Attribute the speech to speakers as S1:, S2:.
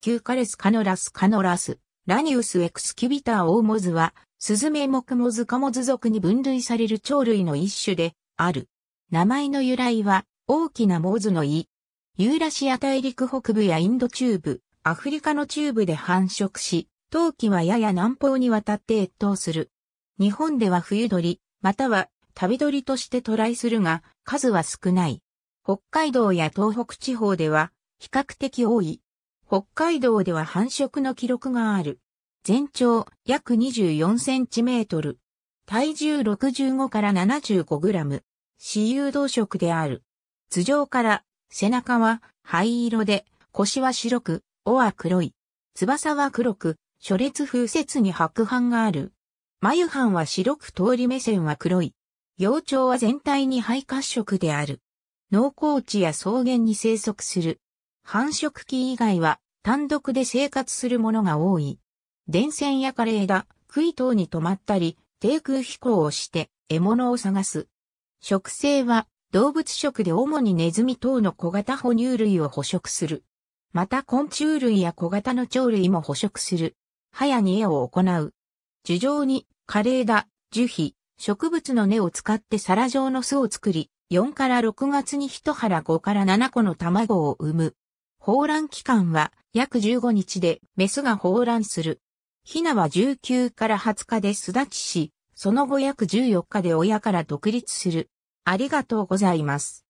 S1: キューカレスカノラスカノラス、ラニウスエクスキュビターオーモズは、スズメモクモズカモズ族に分類される鳥類の一種で、ある。名前の由来は、大きなモズの胃。ユーラシア大陸北部やインド中部、アフリカの中部で繁殖し、冬季はやや南方にわたって越冬する。日本では冬鳥、または旅鳥として渡来するが、数は少ない。北海道や東北地方では、比較的多い。北海道では繁殖の記録がある。全長約24センチメートル。体重65から75グラム。私有動色である。頭上から背中は灰色で腰は白く、尾は黒い。翼は黒く、初列風節に白斑がある。眉斑は白く通り目線は黒い。幼鳥は全体に肺褐色である。農耕地や草原に生息する。繁殖期以外は単独で生活するものが多い。電線や枯れ枝、杭等に止まったり、低空飛行をして獲物を探す。食性は動物食で主にネズミ等の小型哺乳類を捕食する。また昆虫類や小型の鳥類も捕食する。早に絵を行う。樹上に枯れ枝、樹皮、植物の根を使って皿状の巣を作り、4から6月に1腹5から7個の卵を産む。放卵期間は約15日でメスが放卵する。ヒナは19から20日で巣立ちし、その後約14日で親から独立する。ありがとうございます。